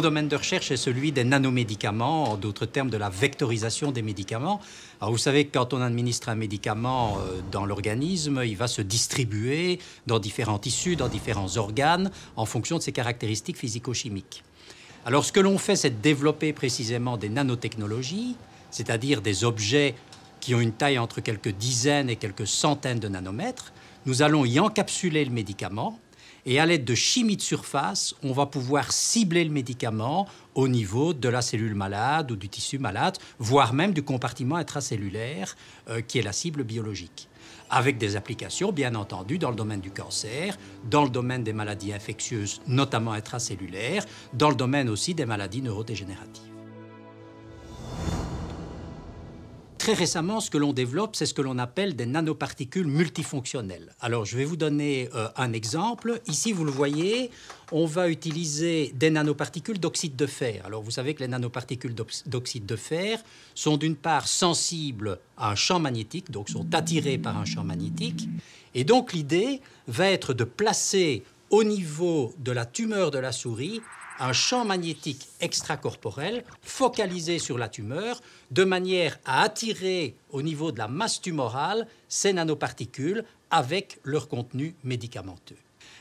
domaine de recherche est celui des nanomédicaments, en d'autres termes de la vectorisation des médicaments. vous savez que quand on administre un médicament euh, dans l'organisme, il va se distribuer dans différents tissus, dans différents organes, en fonction de ses caractéristiques physico-chimiques. Alors ce que l'on fait, c'est de développer précisément des nanotechnologies, c'est-à-dire des objets qui ont une taille entre quelques dizaines et quelques centaines de nanomètres. Nous allons y encapsuler le médicament et à l'aide de chimie de surface, on va pouvoir cibler le médicament au niveau de la cellule malade ou du tissu malade, voire même du compartiment intracellulaire euh, qui est la cible biologique. Avec des applications, bien entendu, dans le domaine du cancer, dans le domaine des maladies infectieuses, notamment intracellulaires, dans le domaine aussi des maladies neurodégénératives. très récemment, ce que l'on développe, c'est ce que l'on appelle des nanoparticules multifonctionnelles. Alors, je vais vous donner euh, un exemple. Ici, vous le voyez, on va utiliser des nanoparticules d'oxyde de fer. Alors, vous savez que les nanoparticules d'oxyde de fer sont d'une part sensibles à un champ magnétique, donc sont attirées par un champ magnétique. Et donc, l'idée va être de placer au niveau de la tumeur de la souris un champ magnétique extracorporel focalisé sur la tumeur de manière à attirer au niveau de la masse tumorale ces nanoparticules avec leur contenu médicamenteux.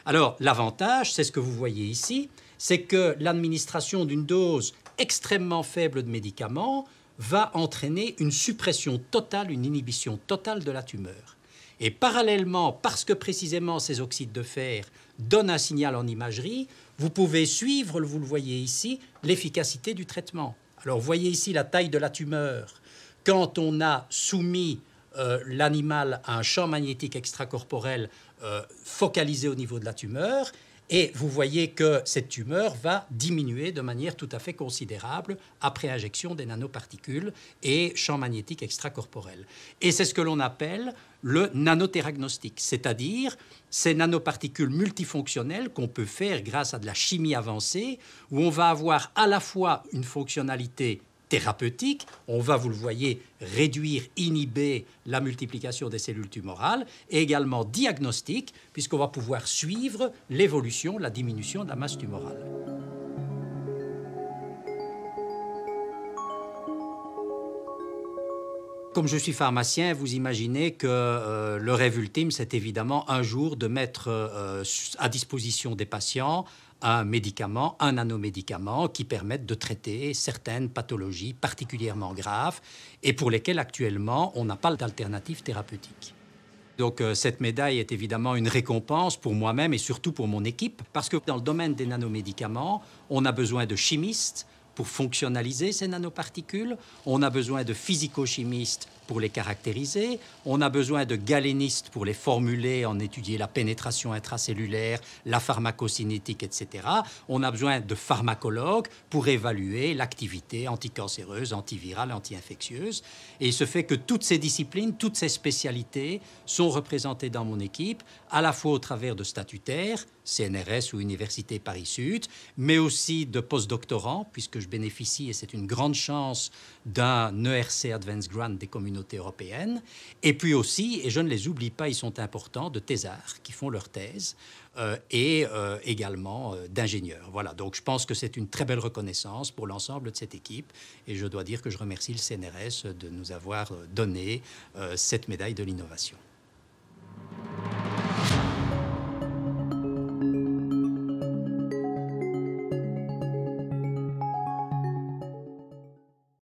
Alors l'avantage, c'est ce que vous voyez ici, c'est que l'administration d'une dose extrêmement faible de médicaments va entraîner une suppression totale, une inhibition totale de la tumeur. Et parallèlement, parce que précisément ces oxydes de fer donnent un signal en imagerie, vous pouvez suivre, vous le voyez ici, l'efficacité du traitement. Alors voyez ici la taille de la tumeur. Quand on a soumis euh, l'animal à un champ magnétique extracorporel euh, focalisé au niveau de la tumeur, et vous voyez que cette tumeur va diminuer de manière tout à fait considérable après injection des nanoparticules et champ magnétique extracorporel. Et c'est ce que l'on appelle le nanotéragnostic, c'est-à-dire ces nanoparticules multifonctionnelles qu'on peut faire grâce à de la chimie avancée, où on va avoir à la fois une fonctionnalité thérapeutique. On va, vous le voyez, réduire, inhiber la multiplication des cellules tumorales et également diagnostique, puisqu'on va pouvoir suivre l'évolution, la diminution de la masse tumorale. Comme je suis pharmacien, vous imaginez que euh, le rêve ultime, c'est évidemment un jour de mettre euh, euh, à disposition des patients un médicament, un nanomédicament qui permettent de traiter certaines pathologies particulièrement graves et pour lesquelles actuellement on n'a pas d'alternative thérapeutique. Donc euh, cette médaille est évidemment une récompense pour moi-même et surtout pour mon équipe, parce que dans le domaine des nanomédicaments, on a besoin de chimistes pour fonctionnaliser ces nanoparticules, on a besoin de physico-chimistes pour les caractériser, on a besoin de galénistes pour les formuler, en étudier la pénétration intracellulaire, la pharmacocinétique, etc. On a besoin de pharmacologues pour évaluer l'activité anticancéreuse, antivirale, anti-infectieuse. Et il se fait que toutes ces disciplines, toutes ces spécialités sont représentées dans mon équipe, à la fois au travers de statutaires, CNRS ou Université Paris-Sud, mais aussi de postdoctorants, puisque je bénéficie, et c'est une grande chance, d'un ERC Advanced Grant des communautés européenne. Et puis aussi, et je ne les oublie pas, ils sont importants, de thésards qui font leur thèse euh, et euh, également euh, d'ingénieurs. Voilà, donc je pense que c'est une très belle reconnaissance pour l'ensemble de cette équipe. Et je dois dire que je remercie le CNRS de nous avoir donné cette médaille de l'innovation.